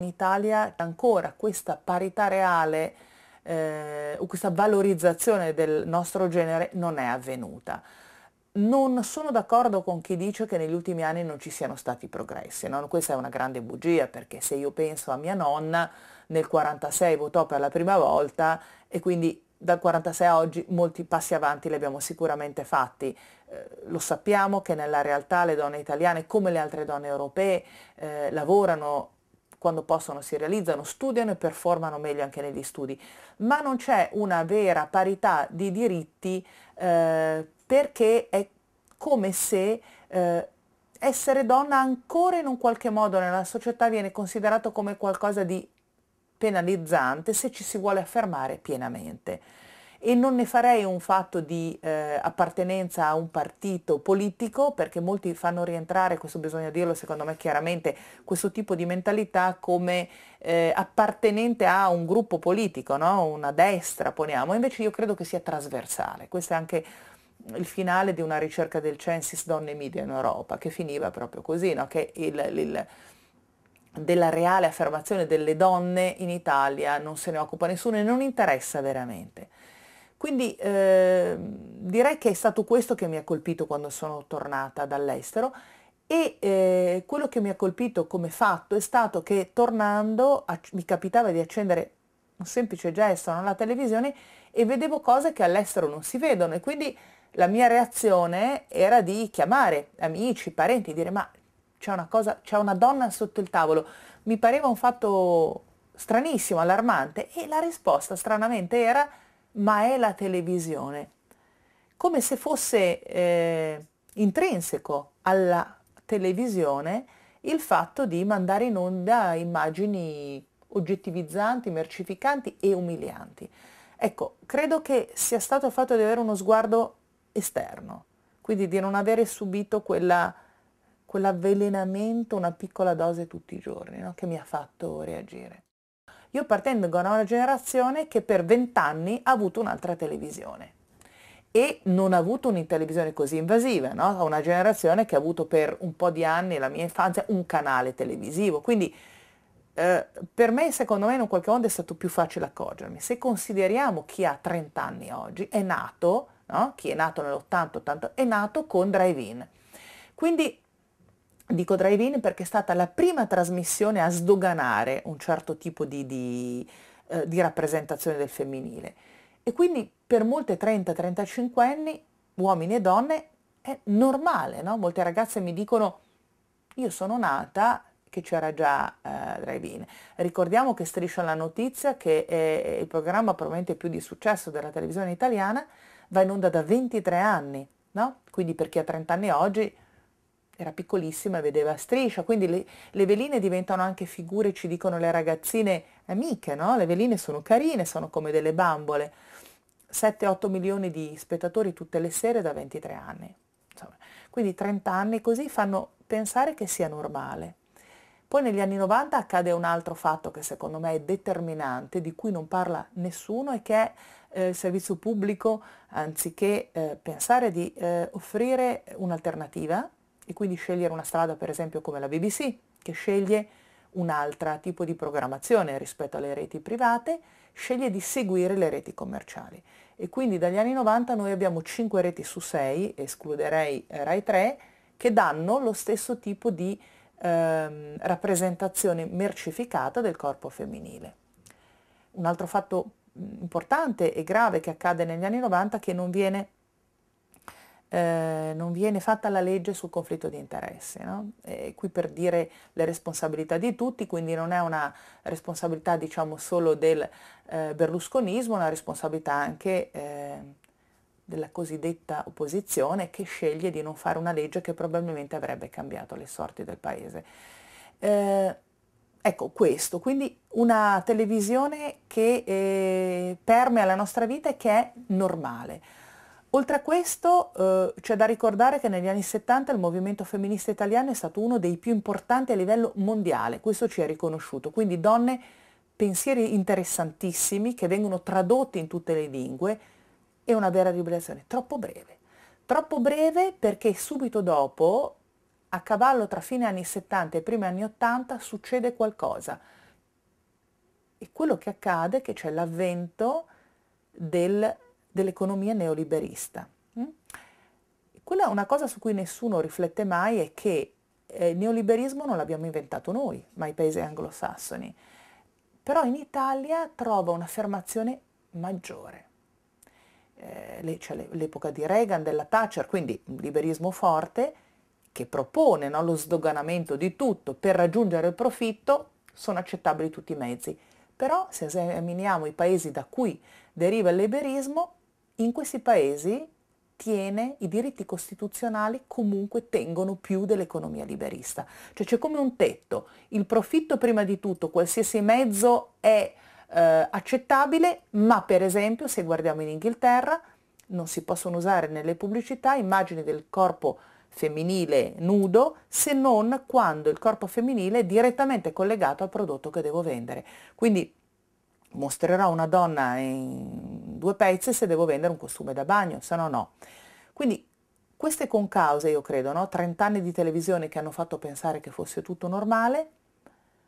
in Italia ancora questa parità reale eh, o questa valorizzazione del nostro genere non è avvenuta. Non sono d'accordo con chi dice che negli ultimi anni non ci siano stati progressi, no? questa è una grande bugia perché se io penso a mia nonna nel 1946 votò per la prima volta e quindi dal 46 a oggi molti passi avanti li abbiamo sicuramente fatti. Eh, lo sappiamo che nella realtà le donne italiane, come le altre donne europee, eh, lavorano quando possono si realizzano, studiano e performano meglio anche negli studi, ma non c'è una vera parità di diritti eh, perché è come se eh, essere donna ancora in un qualche modo nella società viene considerato come qualcosa di penalizzante se ci si vuole affermare pienamente e non ne farei un fatto di eh, appartenenza a un partito politico perché molti fanno rientrare, questo bisogna dirlo secondo me chiaramente, questo tipo di mentalità come eh, appartenente a un gruppo politico, no? una destra poniamo, invece io credo che sia trasversale, questo è anche il finale di una ricerca del Censis Donne Media in Europa che finiva proprio così, no? che il, il della reale affermazione delle donne in Italia non se ne occupa nessuno e non interessa veramente. Quindi eh, direi che è stato questo che mi ha colpito quando sono tornata dall'estero e eh, quello che mi ha colpito come fatto è stato che tornando a, mi capitava di accendere un semplice gesto alla televisione e vedevo cose che all'estero non si vedono e quindi la mia reazione era di chiamare amici, parenti, dire ma c'è una cosa, c'è una donna sotto il tavolo. Mi pareva un fatto stranissimo, allarmante e la risposta stranamente era ma è la televisione, come se fosse eh, intrinseco alla televisione il fatto di mandare in onda immagini oggettivizzanti, mercificanti e umilianti. Ecco, credo che sia stato fatto di avere uno sguardo esterno, quindi di non avere subito quella, quell'avvelenamento, una piccola dose tutti i giorni, no? che mi ha fatto reagire. Io appartengo a una generazione che per vent'anni ha avuto un'altra televisione e non ha avuto una televisione così invasiva, no? una generazione che ha avuto per un po' di anni, la mia infanzia, un canale televisivo. Quindi eh, per me, secondo me, in un qualche modo è stato più facile accorgermi. Se consideriamo chi ha 30 anni oggi, è nato, no? chi è nato nell'80-80, è nato con drive-in. Quindi Dico drive-in perché è stata la prima trasmissione a sdoganare un certo tipo di, di, eh, di rappresentazione del femminile. E quindi per molte 30-35 anni, uomini e donne, è normale, no? Molte ragazze mi dicono, io sono nata che c'era già eh, drive-in. Ricordiamo che Striscia la notizia, che è il programma probabilmente più di successo della televisione italiana, va in onda da 23 anni, no? Quindi per chi ha 30 anni oggi era piccolissima e vedeva striscia, quindi le, le, veline diventano anche figure, ci dicono le ragazzine amiche, no? Le veline sono carine, sono come delle bambole. 7-8 milioni di spettatori tutte le sere da 23 anni. Insomma, quindi 30 anni così fanno pensare che sia normale. Poi negli anni 90 accade un altro fatto che secondo me è determinante, di cui non parla nessuno e che è eh, il servizio pubblico, anziché eh, pensare di eh, offrire un'alternativa, e quindi scegliere una strada per esempio come la BBC che sceglie un altro tipo di programmazione rispetto alle reti private, sceglie di seguire le reti commerciali. E quindi dagli anni 90 noi abbiamo 5 reti su 6, escluderei eh, Rai 3, che danno lo stesso tipo di ehm, rappresentazione mercificata del corpo femminile. Un altro fatto mm, importante e grave che accade negli anni 90 è che non viene eh, non viene fatta la legge sul conflitto di interesse. No? qui per dire le responsabilità di tutti, quindi non è una responsabilità diciamo solo del eh, berlusconismo, è una responsabilità anche eh, della cosiddetta opposizione che sceglie di non fare una legge che probabilmente avrebbe cambiato le sorti del paese. Eh, ecco questo, quindi una televisione che eh, permea la nostra vita e che è normale. Oltre a questo eh, c'è da ricordare che negli anni 70 il movimento femminista italiano è stato uno dei più importanti a livello mondiale, questo ci è riconosciuto, quindi donne pensieri interessantissimi che vengono tradotti in tutte le lingue e una vera rivelazione, troppo breve, troppo breve perché subito dopo, a cavallo tra fine anni 70 e primi anni 80, succede qualcosa e quello che accade è che c'è l'avvento del dell'economia neoliberista. Mm? Quella, è una cosa su cui nessuno riflette mai è che eh, il neoliberismo non l'abbiamo inventato noi, ma i paesi anglosassoni. Però in Italia trova un'affermazione maggiore. Eh, cioè, le, l'epoca di Reagan, della Thatcher, quindi un liberismo forte che propone no, lo sdoganamento di tutto per raggiungere il profitto, sono accettabili tutti i mezzi. Però se esaminiamo i paesi da cui deriva il liberismo, in questi paesi tiene, i diritti costituzionali comunque tengono più dell'economia liberista. Cioè c'è come un tetto, il profitto prima di tutto, qualsiasi mezzo è eh, accettabile, ma per esempio se guardiamo in Inghilterra non si possono usare nelle pubblicità immagini del corpo femminile nudo se non quando il corpo femminile è direttamente collegato al prodotto che devo vendere. Quindi mostrerò una donna in due pezzi se devo vendere un costume da bagno, se no no. Quindi queste concause, io credo, no? 30 anni di televisione che hanno fatto pensare che fosse tutto normale,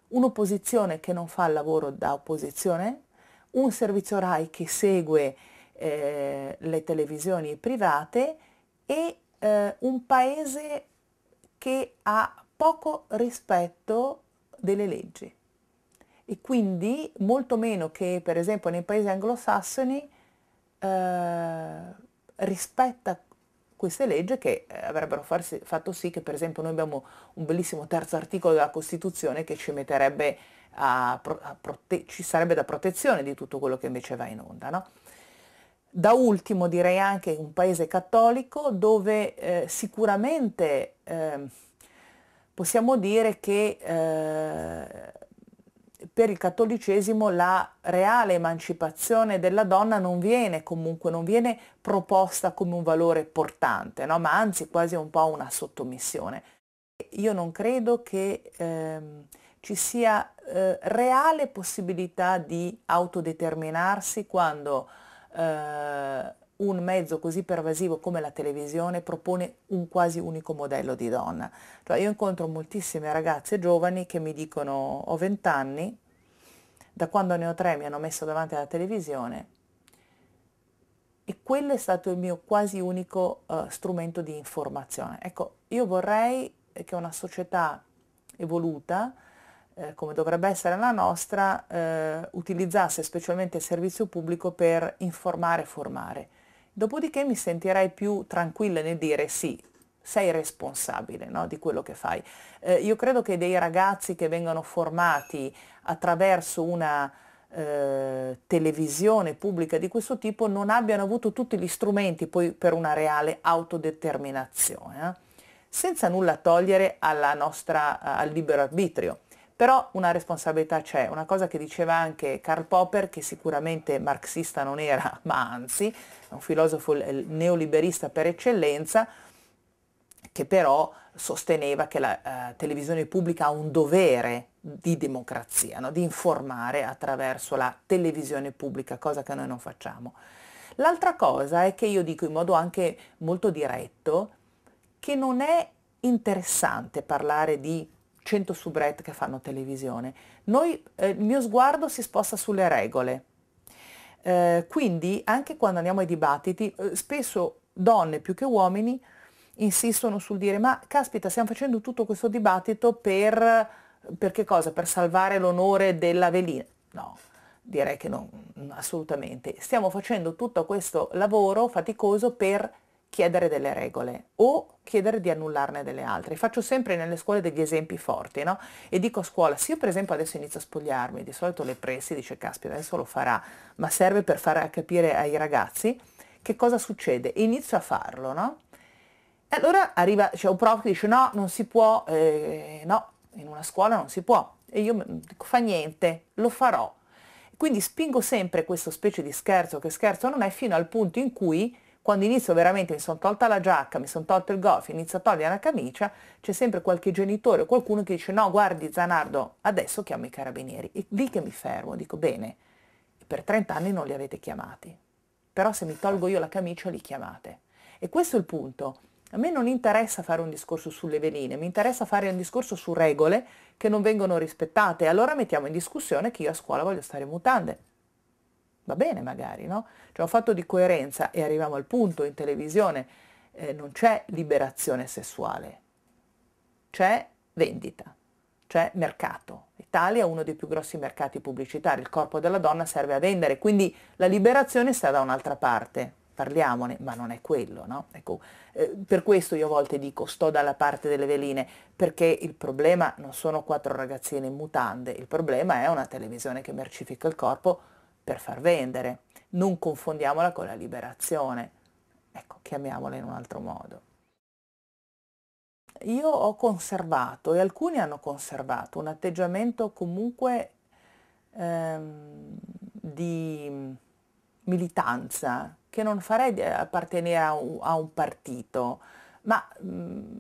un'opposizione che non fa il lavoro da opposizione, un servizio RAI che segue eh, le televisioni private e eh, un paese che ha poco rispetto delle leggi e quindi molto meno che per esempio nei paesi anglosassoni eh, rispetta queste leggi che eh, avrebbero farsi, fatto sì che per esempio noi abbiamo un bellissimo terzo articolo della Costituzione che ci metterebbe a, a prote- ci sarebbe da protezione di tutto quello che invece va in onda. No? Da ultimo direi anche un paese cattolico dove eh, sicuramente eh, possiamo dire che eh, per il cattolicesimo la reale emancipazione della donna non viene comunque, non viene proposta come un valore portante, no? ma anzi quasi un po' una sottomissione. Io non credo che ehm, ci sia eh, reale possibilità di autodeterminarsi quando eh, un mezzo così pervasivo come la televisione propone un quasi unico modello di donna. Cioè io incontro moltissime ragazze giovani che mi dicono ho vent'anni, da quando ne ho tre mi hanno messo davanti alla televisione e quello è stato il mio quasi unico uh, strumento di informazione. Ecco, io vorrei che una società evoluta, eh, come dovrebbe essere la nostra, eh, utilizzasse specialmente il servizio pubblico per informare e formare Dopodiché mi sentirai più tranquilla nel dire sì, sei responsabile no, di quello che fai. Eh, io credo che dei ragazzi che vengono formati attraverso una eh, televisione pubblica di questo tipo non abbiano avuto tutti gli strumenti poi per una reale autodeterminazione, eh? senza nulla togliere nostra, al libero arbitrio però una responsabilità c'è, una cosa che diceva anche Karl Popper, che sicuramente marxista non era, ma anzi, è un filosofo neoliberista per eccellenza, che però sosteneva che la eh, televisione pubblica ha un dovere di democrazia, no? di informare attraverso la televisione pubblica, cosa che noi non facciamo. L'altra cosa è che io dico in modo anche molto diretto che non è interessante parlare di 100 soubrette che fanno televisione. Noi, eh, il mio sguardo si sposta sulle regole. Eh, quindi anche quando andiamo ai dibattiti, eh, spesso donne più che uomini insistono sul dire ma caspita stiamo facendo tutto questo dibattito per, per che cosa? Per salvare l'onore della velina. No, direi che no, assolutamente. Stiamo facendo tutto questo lavoro faticoso per chiedere delle regole o chiedere di annullarne delle altre. Faccio sempre nelle scuole degli esempi forti, no? E dico a scuola, se io per esempio adesso inizio a spogliarmi, di solito le pressi dice, caspita, adesso lo farà, ma serve per far capire ai ragazzi che cosa succede. Inizio a farlo, no? E allora arriva, c'è cioè, un prof che dice, no, non si può, eh, no, in una scuola non si può. E io dico, fa niente, lo farò. Quindi spingo sempre questo specie di scherzo, che scherzo non è, fino al punto in cui quando inizio veramente, mi sono tolta la giacca, mi sono tolto il goffio, inizio a togliere la camicia, c'è sempre qualche genitore o qualcuno che dice no guardi Zanardo, adesso chiamo i carabinieri. E lì che mi fermo, dico bene, per 30 anni non li avete chiamati, però se mi tolgo io la camicia li chiamate. E questo è il punto. A me non interessa fare un discorso sulle veline, mi interessa fare un discorso su regole che non vengono rispettate. Allora mettiamo in discussione che io a scuola voglio stare in mutande va bene magari, no? Cioè un fatto di coerenza e arriviamo al punto in televisione, eh, non c'è liberazione sessuale, c'è vendita, c'è mercato. L'Italia è uno dei più grossi mercati pubblicitari, il corpo della donna serve a vendere, quindi la liberazione sta da un'altra parte, parliamone, ma non è quello, no? Ecco, eh, per questo io a volte dico sto dalla parte delle veline, perché il problema non sono quattro ragazzine in mutande, il problema è una televisione che mercifica il corpo per far vendere. Non confondiamola con la liberazione. Ecco, chiamiamola in un altro modo. Io ho conservato, e alcuni hanno conservato, un atteggiamento comunque ehm, di militanza, che non farei appartenere a un, a un partito, ma mh,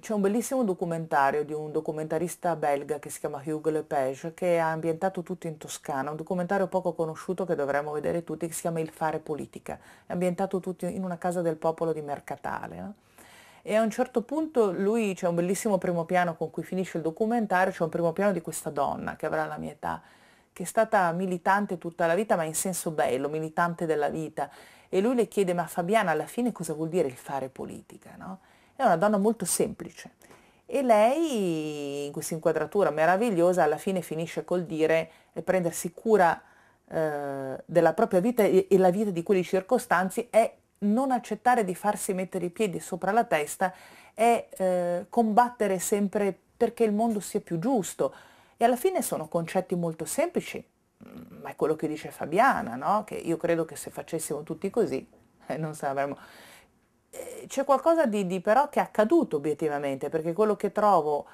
c'è un bellissimo documentario di un documentarista belga che si chiama Hugues Lepage che ha ambientato tutto in Toscana, un documentario poco conosciuto che dovremmo vedere tutti che si chiama Il fare politica, è ambientato tutto in una casa del popolo di Mercatale. No? E a un certo punto lui c'è un bellissimo primo piano con cui finisce il documentario, c'è un primo piano di questa donna che avrà la mia età, che è stata militante tutta la vita, ma in senso bello, militante della vita. E lui le chiede, ma Fabiana alla fine cosa vuol dire il fare politica? No? è una donna molto semplice e lei in questa inquadratura meravigliosa alla fine finisce col dire e prendersi cura eh, della propria vita e, e la vita di quelli circostanzi è non accettare di farsi mettere i piedi sopra la testa è eh, combattere sempre perché il mondo sia più giusto. E alla fine sono concetti molto semplici, ma è quello che dice Fabiana, no? che io credo che se facessimo tutti così eh, non saremmo. Eh, c'è qualcosa di, di, però che è accaduto obiettivamente, perché quello che trovo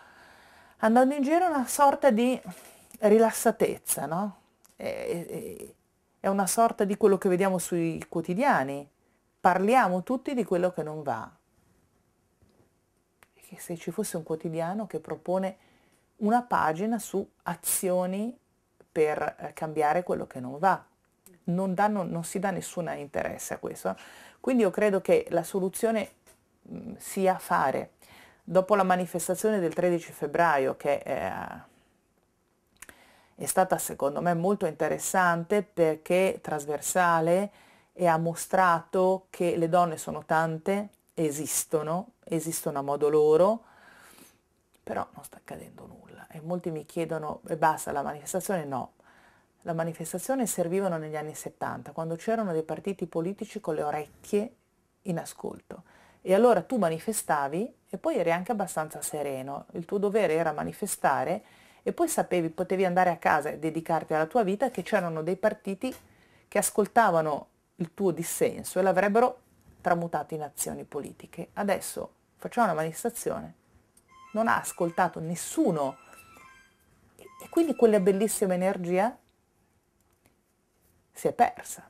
andando in giro è una sorta di rilassatezza, no? È, è una sorta di quello che vediamo sui quotidiani. Parliamo tutti di quello che non va. Che se ci fosse un quotidiano che propone una pagina su azioni per eh, cambiare quello che non va, non, danno, non si dà nessun interesse a questo. Quindi io credo che la soluzione mh, sia fare. Dopo la manifestazione del 13 febbraio, che eh, è stata secondo me molto interessante perché trasversale e ha mostrato che le donne sono tante, esistono, esistono a modo loro, però non sta accadendo nulla e molti mi chiedono e basta la manifestazione? No, la manifestazione servivano negli anni 70, quando c'erano dei partiti politici con le orecchie in ascolto. E allora tu manifestavi e poi eri anche abbastanza sereno, il tuo dovere era manifestare e poi sapevi, potevi andare a casa e dedicarti alla tua vita, che c'erano dei partiti che ascoltavano il tuo dissenso e l'avrebbero tramutato in azioni politiche. Adesso facciamo una manifestazione, non ha ascoltato nessuno e quindi quella bellissima energia si è persa.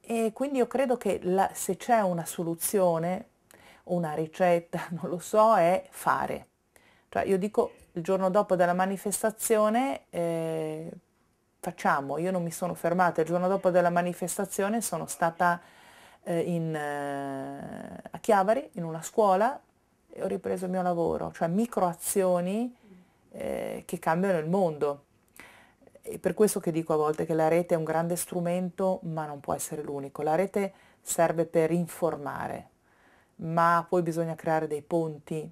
E quindi io credo che la, se c'è una soluzione, una ricetta, non lo so, è fare. Cioè io dico il giorno dopo della manifestazione eh, facciamo, io non mi sono fermata, il giorno dopo della manifestazione sono stata eh, in, eh, a Chiavari, in una scuola, e ho ripreso il mio lavoro, cioè microazioni eh, che cambiano il mondo è per questo che dico a volte che la rete è un grande strumento, ma non può essere l'unico. La rete serve per informare, ma poi bisogna creare dei ponti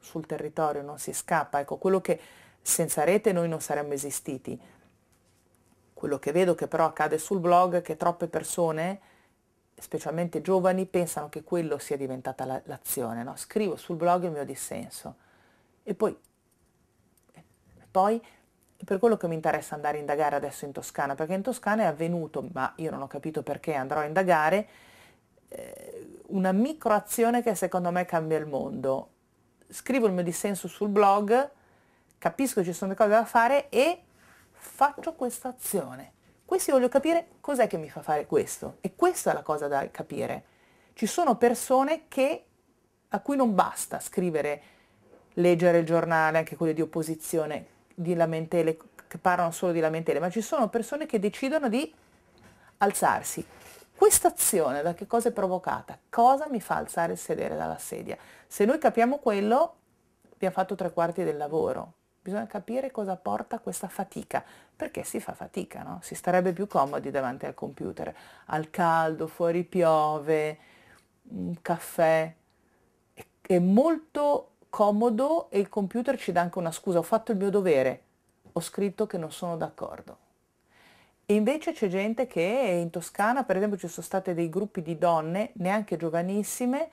sul territorio, non si scappa. Ecco, quello che senza rete noi non saremmo esistiti. Quello che vedo che però accade sul blog è che troppe persone, specialmente giovani, pensano che quello sia diventata la, l'azione. No? Scrivo sul blog il mio dissenso e poi, poi è per quello che mi interessa andare a indagare adesso in Toscana, perché in Toscana è avvenuto, ma io non ho capito perché andrò a indagare, eh, una microazione che secondo me cambia il mondo. Scrivo il mio dissenso sul blog, capisco che ci sono cose da fare e faccio questa azione. Questi voglio capire cos'è che mi fa fare questo. E questa è la cosa da capire. Ci sono persone che, a cui non basta scrivere, leggere il giornale, anche quelle di opposizione, di lamentele, che parlano solo di lamentele, ma ci sono persone che decidono di alzarsi. Questa azione da che cosa è provocata? Cosa mi fa alzare e sedere dalla sedia? Se noi capiamo quello, abbiamo fatto tre quarti del lavoro. Bisogna capire cosa porta questa fatica, perché si fa fatica, no? Si starebbe più comodi davanti al computer, al caldo, fuori piove, un caffè. È molto comodo e il computer ci dà anche una scusa, ho fatto il mio dovere, ho scritto che non sono d'accordo. E invece c'è gente che in Toscana, per esempio, ci sono state dei gruppi di donne, neanche giovanissime,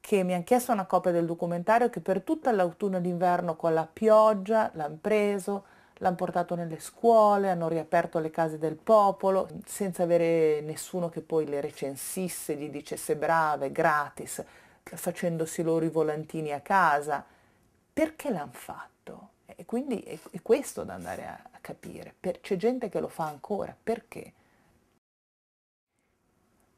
che mi hanno chiesto una copia del documentario che per tutta l'autunno e l'inverno con la pioggia l'hanno preso, l'hanno portato nelle scuole, hanno riaperto le case del popolo, senza avere nessuno che poi le recensisse, gli dicesse brave, gratis, facendosi loro i volantini a casa, perché l'hanno fatto? E quindi è, è questo da andare a, a capire. Per, c'è gente che lo fa ancora, perché?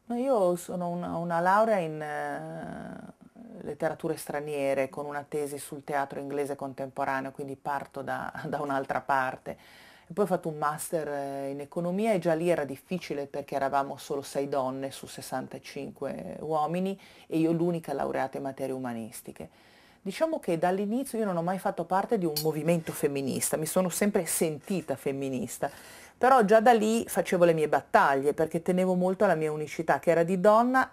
No, io sono una, una laurea in uh, letterature straniere con una tesi sul teatro inglese contemporaneo, quindi parto da, da un'altra parte e poi ho fatto un master eh, in economia e già lì era difficile perché eravamo solo 6 donne su 65 uomini e io l'unica laureata in materie umanistiche. Diciamo che dall'inizio io non ho mai fatto parte di un movimento femminista, mi sono sempre sentita femminista, però già da lì facevo le mie battaglie perché tenevo molto alla mia unicità che era di donna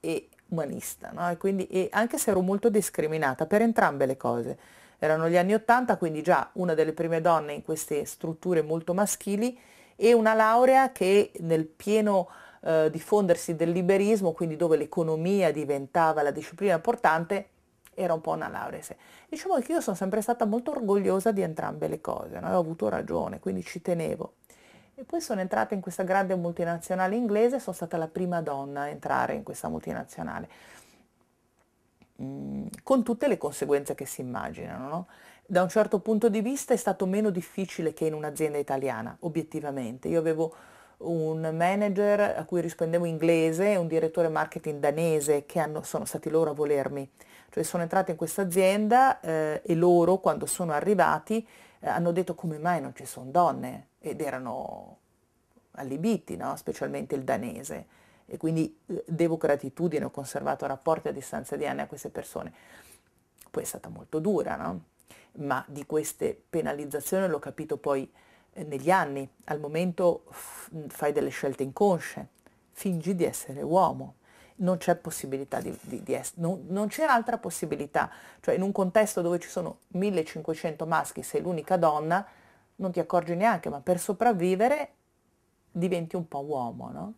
e umanista, no? e quindi, e anche se ero molto discriminata per entrambe le cose erano gli anni Ottanta, quindi già una delle prime donne in queste strutture molto maschili e una laurea che nel pieno eh, diffondersi del liberismo, quindi dove l'economia diventava la disciplina portante, era un po' una laurea. Diciamo che io sono sempre stata molto orgogliosa di entrambe le cose, non avevo avuto ragione, quindi ci tenevo. E poi sono entrata in questa grande multinazionale inglese, sono stata la prima donna a entrare in questa multinazionale. Mm, con tutte le conseguenze che si immaginano. No? Da un certo punto di vista è stato meno difficile che in un'azienda italiana, obiettivamente. Io avevo un manager a cui rispondevo inglese e un direttore marketing danese che hanno, sono stati loro a volermi. Cioè sono entrata in questa azienda eh, e loro quando sono arrivati eh, hanno detto come mai non ci sono donne ed erano allibiti, no? specialmente il danese e quindi eh, devo gratitudine, ho conservato rapporti a distanza di anni a queste persone. Poi è stata molto dura, no? ma di queste penalizzazioni l'ho capito poi eh, negli anni, al momento f- mm, fai delle scelte inconsce, fingi di essere uomo, non c'è possibilità di, di, di essere, non, non c'era altra possibilità, cioè in un contesto dove ci sono 1500 maschi, sei l'unica donna, non ti accorgi neanche, ma per sopravvivere diventi un po' uomo, no?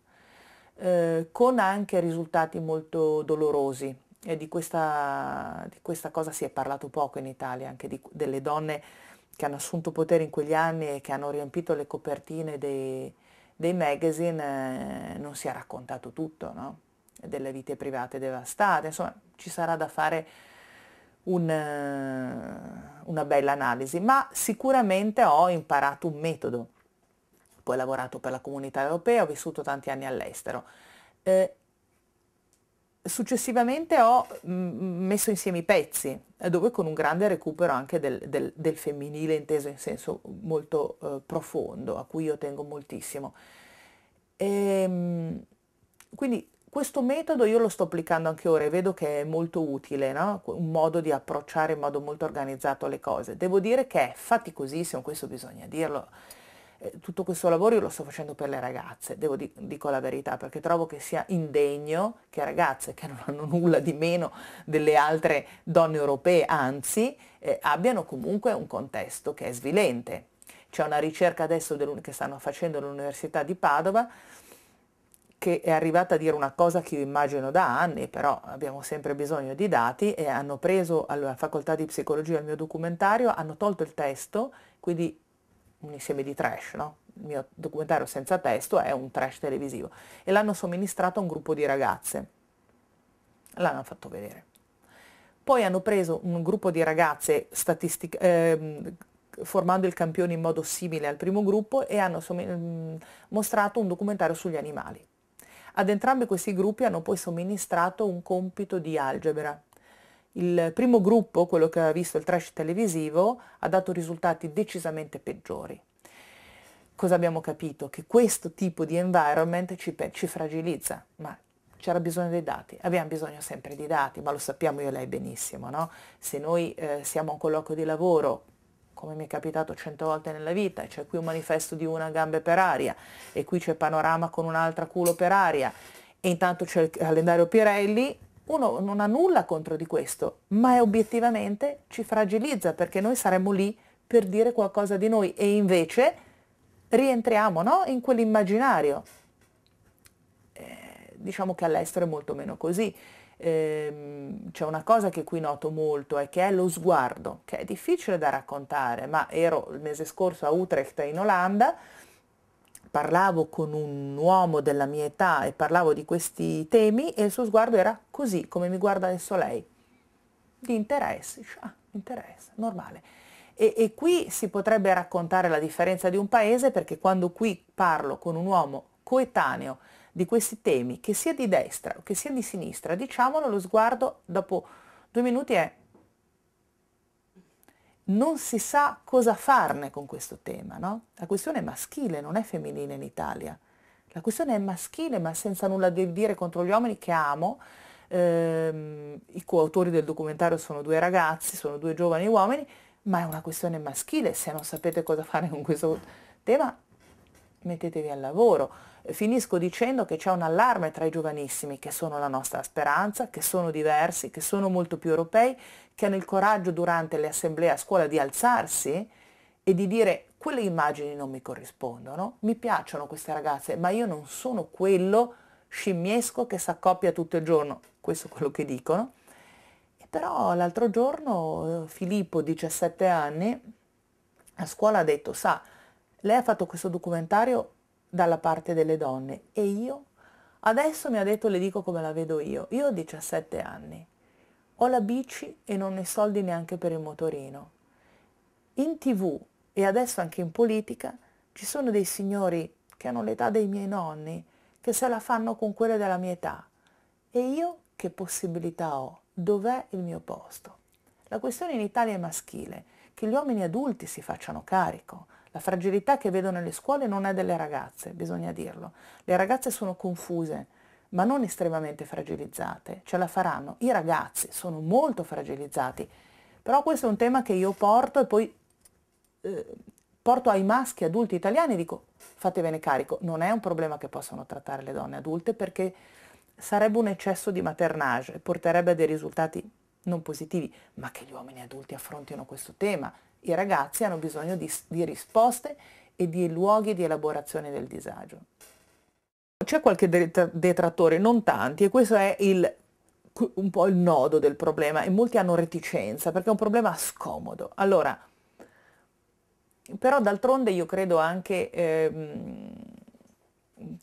eh, con anche risultati molto dolorosi. E di questa, di questa cosa si è parlato poco in Italia, anche di, delle donne che hanno assunto potere in quegli anni e che hanno riempito le copertine dei, dei magazine, eh, non si è raccontato tutto, no? delle vite private devastate, insomma ci sarà da fare un, eh, una bella analisi, ma sicuramente ho imparato un metodo poi ho lavorato per la comunità europea, ho vissuto tanti anni all'estero. Eh, successivamente ho mm, mm, messo insieme i pezzi, dove con un grande recupero anche del, del, del femminile inteso in senso molto eh, profondo, a cui io tengo moltissimo. E, ehm, quindi questo metodo io lo sto applicando anche ora e vedo che è molto utile, no? un modo di approcciare in modo molto organizzato le cose. Devo dire che è faticosissimo, questo bisogna dirlo, eh, tutto questo lavoro io lo sto facendo per le ragazze, devo di- dico la verità, perché trovo che sia indegno che ragazze che non hanno nulla di meno delle altre donne europee, anzi, eh, abbiano comunque un contesto che è svilente. C'è una ricerca adesso che stanno facendo l'Università di Padova che è arrivata a dire una cosa che io immagino da anni, però abbiamo sempre bisogno di dati e hanno preso alla facoltà di psicologia il mio documentario, hanno tolto il testo, quindi un insieme di trash, no? Il mio documentario senza testo è un trash televisivo e l'hanno somministrato a un gruppo di ragazze. L'hanno fatto vedere. Poi hanno preso un gruppo di ragazze statistic- eh, formando il campione in modo simile al primo gruppo e hanno somm- mm, mostrato un documentario sugli animali. Ad entrambi questi gruppi hanno poi somministrato un compito di algebra il primo gruppo, quello che ha visto il trash televisivo, ha dato risultati decisamente peggiori. Cosa abbiamo capito? Che questo tipo di environment ci, ci fragilizza, ma c'era bisogno dei dati, abbiamo bisogno sempre di dati, ma lo sappiamo io e lei benissimo, no? Se noi eh, siamo a un colloquio di lavoro, come mi è capitato cento volte nella vita, c'è qui un manifesto di una gambe per aria e qui c'è panorama con un'altra culo per aria e intanto c'è il calendario Pirelli uno non ha nulla contro di questo, ma è obiettivamente ci fragilizza perché noi saremmo lì per dire qualcosa di noi e invece rientriamo no? in quell'immaginario. Eh, diciamo che all'estero è molto meno così. Eh, c'è una cosa che qui noto molto è che è lo sguardo, che è difficile da raccontare, ma ero il mese scorso a Utrecht in Olanda, parlavo con un uomo della mia età e parlavo di questi temi e il suo sguardo era così, come mi guarda adesso lei, di interessi, ah, interessa, normale. E, e qui si potrebbe raccontare la differenza di un paese perché quando qui parlo con un uomo coetaneo di questi temi, che sia di destra o che sia di sinistra, diciamolo, lo sguardo dopo due minuti è non si sa cosa farne con questo tema, no? La questione è maschile, non è femminile in Italia. La questione è maschile, ma senza nulla di dire contro gli uomini che amo. Ehm, I coautori del documentario sono due ragazzi, sono due giovani uomini, ma è una questione maschile. Se non sapete cosa fare con questo tema, mettetevi al lavoro. Eh, finisco dicendo che c'è un allarme tra i giovanissimi, che sono la nostra speranza, che sono diversi, che sono molto più europei, che hanno il coraggio durante le assemblee a scuola di alzarsi e di dire quelle immagini non mi corrispondono, mi piacciono queste ragazze, ma io non sono quello scimmiesco che s'accoppia tutto il giorno, questo è quello che dicono. E però l'altro giorno eh, Filippo, 17 anni, a scuola ha detto, sa, lei ha fatto questo documentario dalla parte delle donne e io adesso mi ha detto le dico come la vedo io, io ho 17 anni ho la bici e non ne soldi neanche per il motorino. In tv e adesso anche in politica ci sono dei signori che hanno l'età dei miei nonni, che se la fanno con quelle della mia età. E io che possibilità ho? Dov'è il mio posto? La questione in Italia è maschile, che gli uomini adulti si facciano carico. La fragilità che vedo nelle scuole non è delle ragazze, bisogna dirlo. Le ragazze sono confuse, ma non estremamente fragilizzate, ce la faranno. I ragazzi sono molto fragilizzati, però questo è un tema che io porto e poi eh, porto ai maschi adulti italiani e dico fatevene carico, non è un problema che possono trattare le donne adulte perché sarebbe un eccesso di maternage e porterebbe a dei risultati non positivi, ma che gli uomini adulti affrontino questo tema. I ragazzi hanno bisogno di, di risposte e di luoghi di elaborazione del disagio. C'è qualche detrattore, non tanti, e questo è il, un po' il nodo del problema e molti hanno reticenza perché è un problema scomodo. Allora, però d'altronde io credo anche ehm,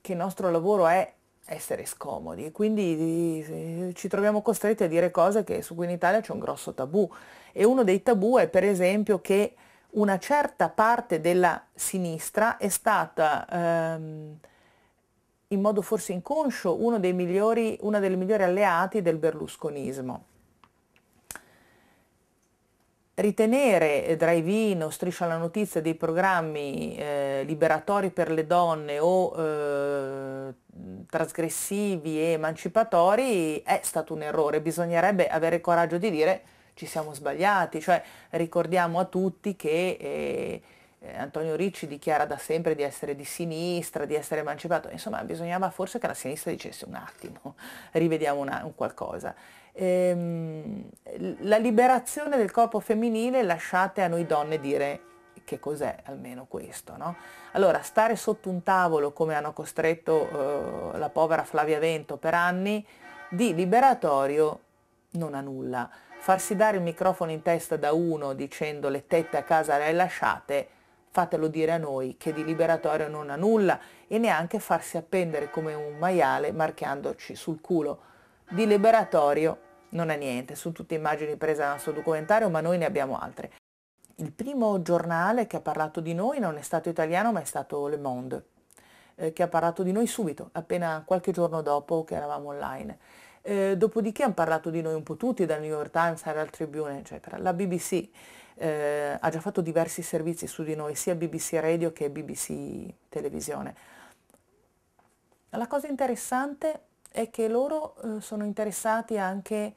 che il nostro lavoro è essere scomodi e quindi eh, ci troviamo costretti a dire cose che, su cui in Italia c'è un grosso tabù e uno dei tabù è per esempio che una certa parte della sinistra è stata... Ehm, in modo forse inconscio, uno dei migliori, una delle migliori alleati del berlusconismo. Ritenere eh, drive-in o striscia la notizia dei programmi eh, liberatori per le donne o eh, trasgressivi e emancipatori è stato un errore, bisognerebbe avere il coraggio di dire ci siamo sbagliati, cioè ricordiamo a tutti che eh, eh, Antonio Ricci dichiara da sempre di essere di sinistra, di essere emancipato, insomma bisognava forse che la sinistra dicesse un attimo, rivediamo una, un qualcosa. Ehm, la liberazione del corpo femminile lasciate a noi donne dire che cos'è almeno questo. No? Allora, stare sotto un tavolo come hanno costretto eh, la povera Flavia Vento per anni, di liberatorio non ha nulla. Farsi dare il microfono in testa da uno dicendo le tette a casa le hai lasciate, fatelo dire a noi che di liberatorio non ha nulla e neanche farsi appendere come un maiale marchiandoci sul culo. Di liberatorio non ha niente, sono tutte immagini prese dal nostro documentario ma noi ne abbiamo altre. Il primo giornale che ha parlato di noi non è stato italiano ma è stato Le Monde, eh, che ha parlato di noi subito, appena qualche giorno dopo che eravamo online. Eh, dopodiché hanno parlato di noi un po' tutti, dal New York Times, dal Tribune, eccetera. La BBC eh, ha già fatto diversi servizi su di noi, sia BBC Radio che BBC Televisione. La cosa interessante è che loro eh, sono interessati anche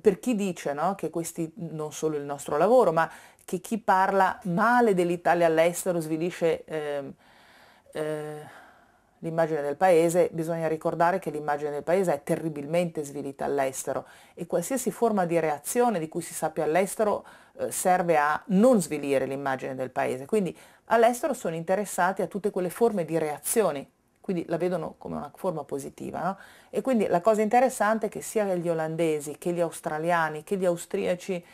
per chi dice no, che questi non solo il nostro lavoro, ma che chi parla male dell'Italia all'estero svilisce... Ehm, eh, l'immagine del paese, bisogna ricordare che l'immagine del paese è terribilmente svilita all'estero e qualsiasi forma di reazione di cui si sappia all'estero eh, serve a non svilire l'immagine del paese. Quindi all'estero sono interessati a tutte quelle forme di reazioni, quindi la vedono come una forma positiva. No? E quindi la cosa interessante è che sia gli olandesi che gli australiani che gli austriaci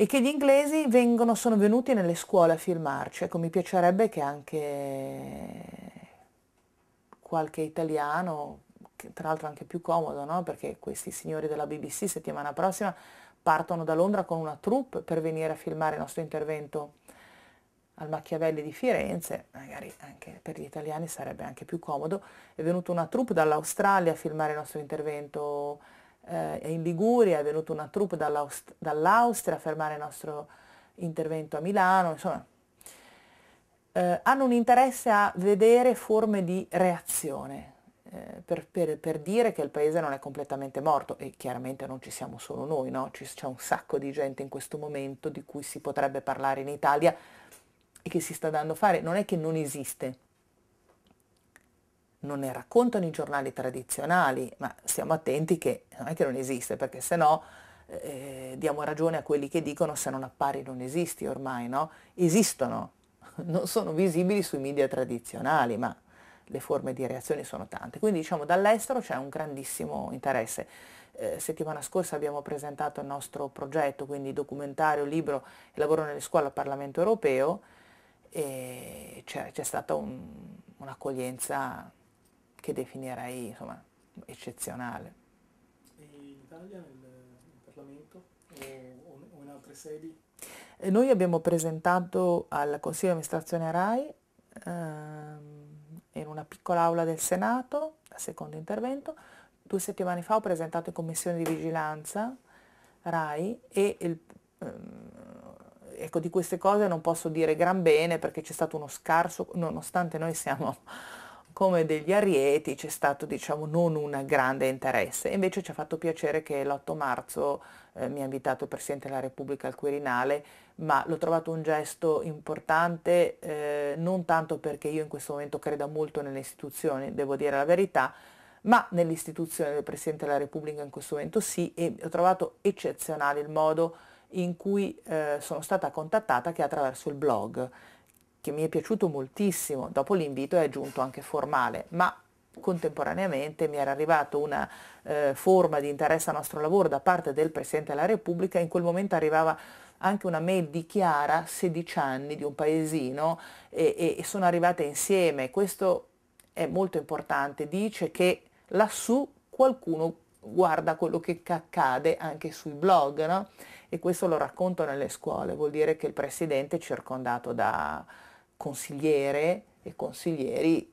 e che gli inglesi vengono, sono venuti nelle scuole a filmarci. Ecco, mi piacerebbe che anche qualche italiano, tra l'altro anche più comodo, no? perché questi signori della BBC settimana prossima partono da Londra con una troupe per venire a filmare il nostro intervento al Machiavelli di Firenze, magari anche per gli italiani sarebbe anche più comodo, è venuta una troupe dall'Australia a filmare il nostro intervento eh, in Liguria, è venuta una troupe dall'Austria a fermare il nostro intervento a Milano, insomma eh, hanno un interesse a vedere forme di reazione. Eh, per, per, per, dire che il paese non è completamente morto e chiaramente non ci siamo solo noi, no? ci, c'è un sacco di gente in questo momento di cui si potrebbe parlare in Italia e che si sta dando fare, non è che non esiste, non ne raccontano i giornali tradizionali, ma siamo attenti che non è che non esiste, perché se no eh, diamo ragione a quelli che dicono se non appari non esisti ormai, no? Esistono non sono visibili sui media tradizionali, ma le forme di reazione sono tante. Quindi diciamo dall'estero c'è un grandissimo interesse. Eh, settimana scorsa abbiamo presentato il nostro progetto, quindi documentario, libro lavoro nelle scuole al Parlamento europeo e c'è, c'è stata un, un'accoglienza che definirei insomma, eccezionale. in Italia, nel, nel Parlamento o, o in altre sedi? Noi abbiamo presentato al Consiglio di amministrazione RAI ehm, in una piccola aula del Senato, a secondo intervento, due settimane fa ho presentato in commissione di vigilanza RAI e il, ehm, ecco, di queste cose non posso dire gran bene perché c'è stato uno scarso, nonostante noi siamo come degli arieti, c'è stato diciamo non un grande interesse, invece ci ha fatto piacere che l'8 marzo eh, mi ha invitato il Presidente della Repubblica al Quirinale, ma l'ho trovato un gesto importante eh, non tanto perché io in questo momento creda molto nelle istituzioni, devo dire la verità, ma nell'istituzione del Presidente della Repubblica in questo momento sì e ho trovato eccezionale il modo in cui eh, sono stata contattata che attraverso il blog, che mi è piaciuto moltissimo, dopo l'invito è aggiunto anche formale, ma contemporaneamente mi era arrivata una eh, forma di interesse al nostro lavoro da parte del Presidente della Repubblica, in quel momento arrivava anche una mail di Chiara, 16 anni, di un paesino, e, e sono arrivate insieme, questo è molto importante, dice che lassù qualcuno guarda quello che accade anche sui blog, no? e questo lo racconto nelle scuole, vuol dire che il Presidente è circondato da consigliere e consiglieri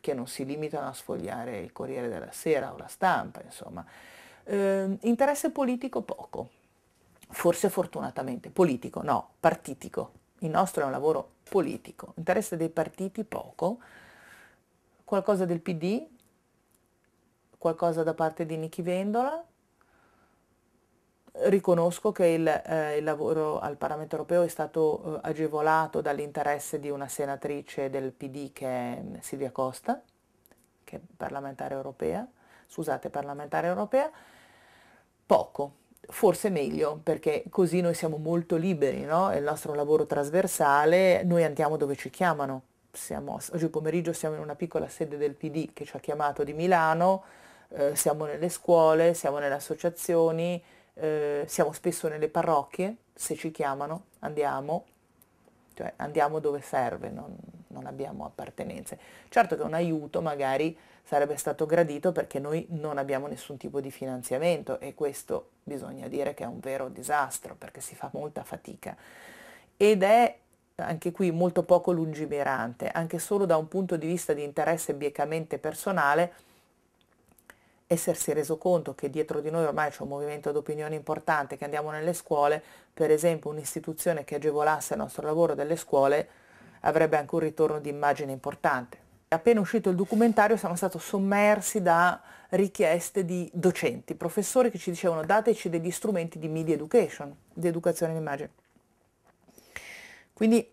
che non si limitano a sfogliare il Corriere della Sera o la stampa, insomma. Eh, interesse politico poco, forse fortunatamente, politico no, partitico. Il nostro è un lavoro politico, interesse dei partiti poco, qualcosa del PD, qualcosa da parte di Nichi Vendola, Riconosco che il, eh, il, lavoro al Parlamento europeo è stato eh, agevolato dall'interesse di una senatrice del PD che è mm, Silvia Costa, che è parlamentare europea, scusate, parlamentare europea, poco, forse meglio, perché così noi siamo molto liberi, no? È il nostro lavoro trasversale, noi andiamo dove ci chiamano. Siamo, oggi pomeriggio siamo in una piccola sede del PD che ci ha chiamato di Milano, eh, siamo nelle scuole, siamo nelle associazioni, eh, siamo spesso nelle parrocchie, se ci chiamano andiamo, cioè andiamo dove serve, non, non abbiamo appartenenze. Certo che un aiuto magari sarebbe stato gradito perché noi non abbiamo nessun tipo di finanziamento e questo bisogna dire che è un vero disastro perché si fa molta fatica ed è anche qui molto poco lungimirante, anche solo da un punto di vista di interesse biecamente personale essersi reso conto che dietro di noi ormai c'è un movimento d'opinione importante, che andiamo nelle scuole, per esempio un'istituzione che agevolasse il nostro lavoro delle scuole avrebbe anche un ritorno di immagine importante. Appena uscito il documentario siamo stati sommersi da richieste di docenti, professori che ci dicevano dateci degli strumenti di media education, di educazione all'immagine. Quindi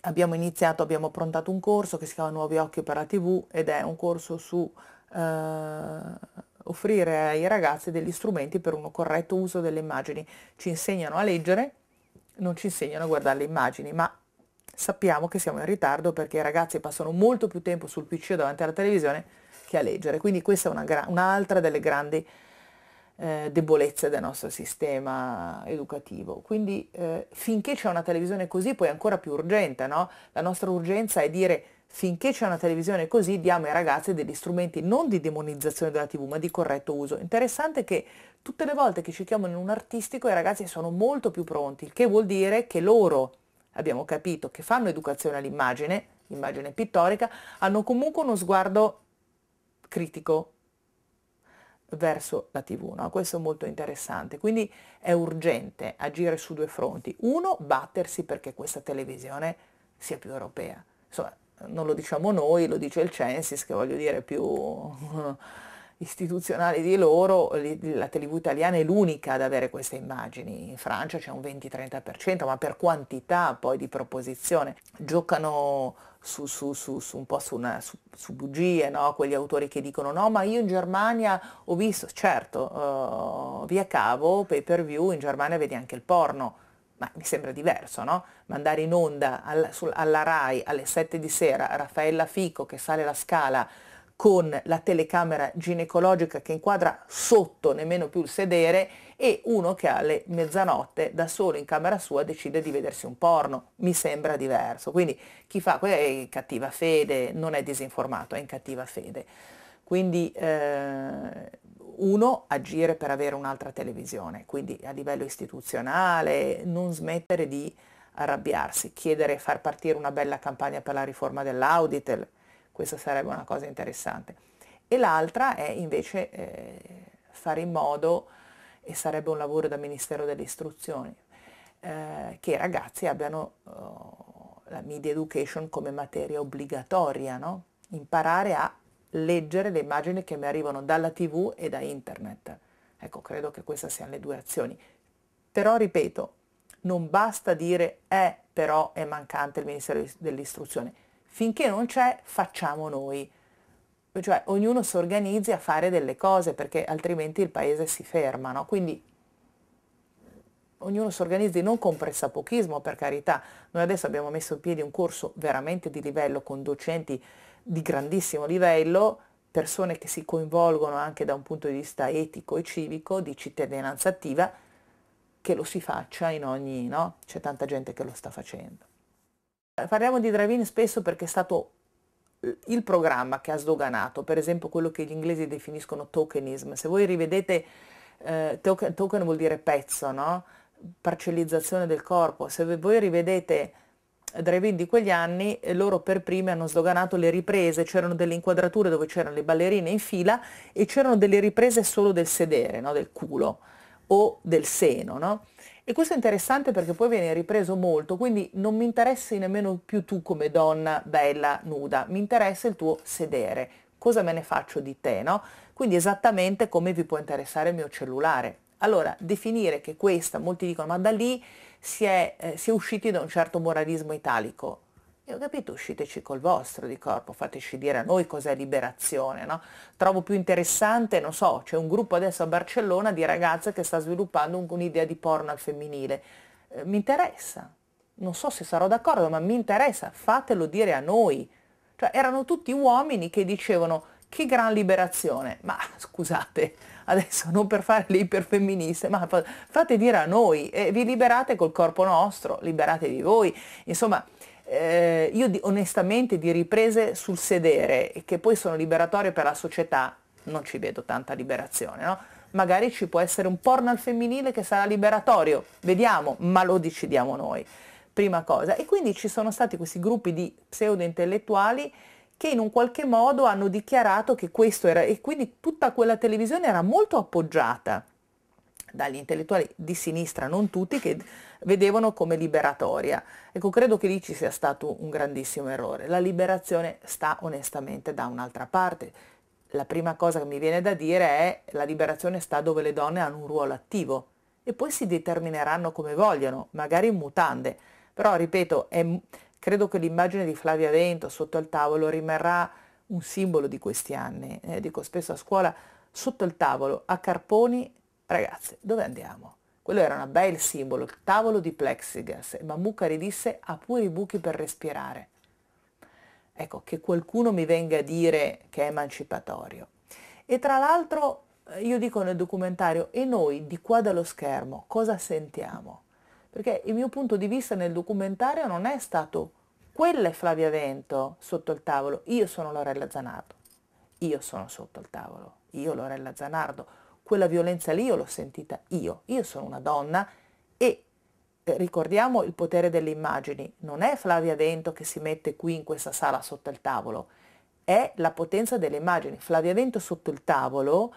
abbiamo iniziato, abbiamo prontato un corso che si chiama Nuovi Occhi per la TV ed è un corso su eh, offrire ai ragazzi degli strumenti per uno corretto uso delle immagini. Ci insegnano a leggere, non ci insegnano a guardare le immagini, ma sappiamo che siamo in ritardo perché i ragazzi passano molto più tempo sul PC o davanti alla televisione che a leggere. Quindi questa è una gra- un'altra delle grandi eh, debolezze del nostro sistema educativo. Quindi eh, finché c'è una televisione così, poi è ancora più urgente, no? La nostra urgenza è dire finché c'è una televisione così diamo ai ragazzi degli strumenti non di demonizzazione della tv ma di corretto uso. Interessante che tutte le volte che ci chiamano in un artistico i ragazzi sono molto più pronti, il che vuol dire che loro, abbiamo capito, che fanno educazione all'immagine, immagine pittorica, hanno comunque uno sguardo critico verso la tv, no? questo è molto interessante, quindi è urgente agire su due fronti, uno battersi perché questa televisione sia più europea, insomma non lo diciamo noi, lo dice il Censis, che voglio dire più eh, istituzionale di loro, la TV italiana è l'unica ad avere queste immagini, in Francia c'è un 20-30%, ma per quantità poi di proposizione. Giocano su, su, su, su un po' su, una, bugie, no? quegli autori che dicono no, ma io in Germania ho visto, certo, uh, via cavo, pay per view, in Germania vedi anche il porno, ma mi sembra diverso, no? Mandare in onda al, sul, alla RAI alle 7 di sera Raffaella Fico che sale la scala con la telecamera ginecologica che inquadra sotto nemmeno più il sedere e uno che alle mezzanotte da solo in camera sua decide di vedersi un porno. Mi sembra diverso. Quindi chi fa quello è in cattiva fede, non è disinformato, è in cattiva fede. Quindi eh, uno, agire per avere un'altra televisione, quindi a livello istituzionale, non smettere di arrabbiarsi, chiedere, far partire una bella campagna per la riforma dell'auditel, questa sarebbe una cosa interessante. E l'altra è invece eh, fare in modo, e sarebbe un lavoro da Ministero dell'Istruzione, eh, che i ragazzi abbiano oh, la media education come materia obbligatoria, no? imparare a leggere le immagini che mi arrivano dalla tv e da internet. Ecco, credo che queste siano le due azioni. Però, ripeto, non basta dire è eh, però è mancante il Ministero dell'Istruzione. Finché non c'è, facciamo noi. Cioè, ognuno si organizzi a fare delle cose perché altrimenti il paese si ferma, no? Quindi ognuno si organizzi non con pressapochismo, per carità. Noi adesso abbiamo messo in piedi un corso veramente di livello con docenti di grandissimo livello, persone che si coinvolgono anche da un punto di vista etico e civico, di cittadinanza attiva, che lo si faccia in ogni, no? C'è tanta gente che lo sta facendo. Parliamo di drive-in spesso perché è stato eh, il programma che ha sdoganato, per esempio quello che gli inglesi definiscono tokenism. Se voi rivedete, eh, token, token, vuol dire pezzo, no? Parcellizzazione del corpo. Se voi rivedete drive-in di quegli anni eh, loro per prime hanno sdoganato le riprese, c'erano delle inquadrature dove c'erano le ballerine in fila e c'erano delle riprese solo del sedere, no? del culo o del seno. No? E questo è interessante perché poi viene ripreso molto, quindi non mi interessi nemmeno più tu come donna bella, nuda, mi interessa il tuo sedere, cosa me ne faccio di te, no? Quindi esattamente come vi può interessare il mio cellulare. Allora, definire che questa, molti dicono, ma da lì si è, eh, si è usciti da un certo moralismo italico. E ho capito, usciteci col vostro di corpo, fateci dire a noi cos'è liberazione, no? Trovo più interessante, non so, c'è un gruppo adesso a Barcellona di ragazze che sta sviluppando un, un'idea di porno al femminile. Eh, mi interessa, non so se sarò d'accordo, ma mi interessa, fatelo dire a noi. Cioè erano tutti uomini che dicevano che gran liberazione, ma scusate, adesso non per fare le iperfemministe, ma fa, fate dire a noi, eh, vi liberate col corpo nostro, liberatevi voi, insomma... Eh, io di, onestamente di riprese sul sedere, che poi sono liberatorie per la società, non ci vedo tanta liberazione, no? Magari ci può essere un porno al femminile che sarà liberatorio, vediamo, ma lo decidiamo noi, prima cosa. E quindi ci sono stati questi gruppi di pseudo intellettuali che in un qualche modo hanno dichiarato che questo era e quindi tutta quella televisione era molto appoggiata dagli intellettuali di sinistra, non tutti, che vedevano come liberatoria. Ecco, credo che lì ci sia stato un grandissimo errore. La liberazione sta onestamente da un'altra parte. La prima cosa che mi viene da dire è la liberazione sta dove le donne hanno un ruolo attivo e poi si determineranno come vogliono, magari in mutande. Però, ripeto, è, Credo che l'immagine di Flavia Vento sotto al tavolo rimarrà un simbolo di questi anni. Eh, dico spesso a scuola, sotto il tavolo, a Carponi, ragazze, dove andiamo? Quello era un bel simbolo, il tavolo di Plexigas, ma Mucari disse ha pure i buchi per respirare. Ecco, che qualcuno mi venga a dire che è emancipatorio. E tra l'altro, eh, io dico nel documentario, e noi di qua dallo schermo cosa sentiamo? perché il mio punto di vista nel documentario non è stato quella è Flavia Vento sotto il tavolo, io sono Lorella Zanardo, io sono sotto il tavolo, io Lorella Zanardo, quella violenza lì io l'ho sentita io, io sono una donna e eh, ricordiamo il potere delle immagini, non è Flavia Vento che si mette qui in questa sala sotto il tavolo, è la potenza delle immagini, Flavia Vento sotto il tavolo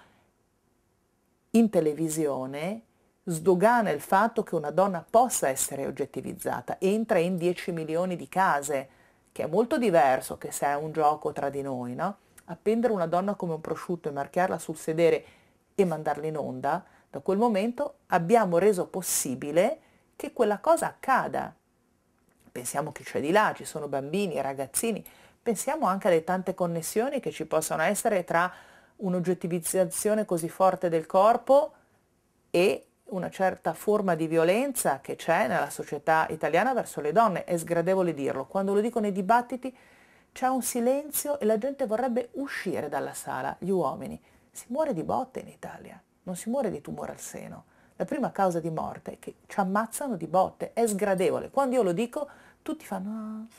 in televisione sdogana il fatto che una donna possa essere oggettivizzata, entra in 10 milioni di case, che è molto diverso che se è un gioco tra di noi, no? Appendere una donna come un prosciutto e marchiarla sul sedere e mandarla in onda, da quel momento abbiamo reso possibile che quella cosa accada. Pensiamo che c'è di là, ci sono bambini, ragazzini, pensiamo anche alle tante connessioni che ci possono essere tra un'oggettivizzazione così forte del corpo e una certa forma di violenza che c'è nella società italiana verso le donne, è sgradevole dirlo, quando lo dico nei dibattiti c'è un silenzio e la gente vorrebbe uscire dalla sala, gli uomini. Si muore di botte in Italia, non si muore di tumore al seno. La prima causa di morte è che ci ammazzano di botte, è sgradevole. Quando io lo dico tutti fanno ah,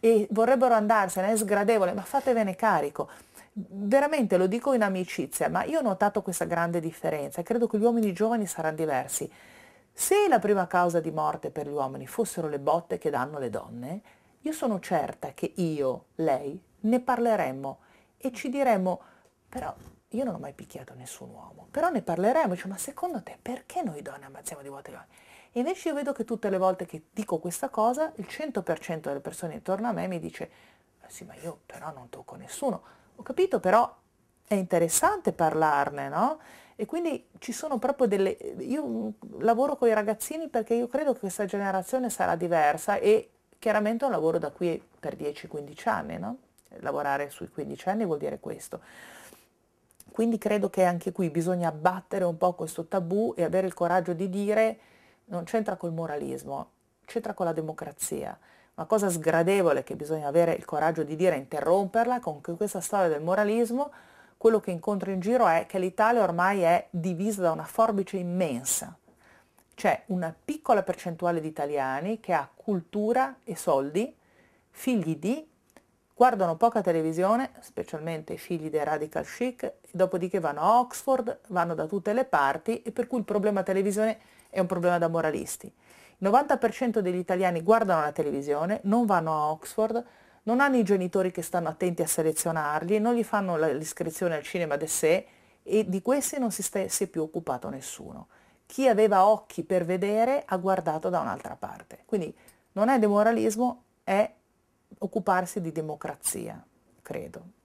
e vorrebbero andarsene, è sgradevole, ma fatevene carico veramente lo dico in amicizia, ma io ho notato questa grande differenza e credo che gli uomini giovani saranno diversi. Se la prima causa di morte per gli uomini fossero le botte che danno le donne, io sono certa che io, lei, ne parleremmo e ci diremmo, però io non ho mai picchiato nessun uomo, però ne parleremmo, dice, ma secondo te perché noi donne ammazziamo di volte gli uomini? E invece io vedo che tutte le volte che dico questa cosa, il 100% delle persone intorno a me mi dice, eh sì ma io però non tocco nessuno, ho capito, però è interessante parlarne, no? E quindi ci sono proprio delle... Io lavoro con i ragazzini perché io credo che questa generazione sarà diversa e chiaramente un lavoro da qui per 10-15 anni, no? Lavorare sui 15 anni vuol dire questo. Quindi credo che anche qui bisogna abbattere un po' questo tabù e avere il coraggio di dire non c'entra col moralismo, c'entra con la democrazia una cosa sgradevole che bisogna avere il coraggio di dire, interromperla con questa storia del moralismo, quello che incontro in giro è che l'Italia ormai è divisa da una forbice immensa. C'è una piccola percentuale di italiani che ha cultura e soldi, figli di, guardano poca televisione, specialmente i figli dei radical chic, dopodiché vanno a Oxford, vanno da tutte le parti e per cui il problema televisione è un problema da moralisti. 90% degli italiani guardano la televisione, non vanno a Oxford, non hanno i genitori che stanno attenti a selezionarli, non gli fanno l'iscrizione al cinema de sé e di questi non si, sta, si è più occupato nessuno. Chi aveva occhi per vedere ha guardato da un'altra parte. Quindi non è demoralismo, è occuparsi di democrazia, credo.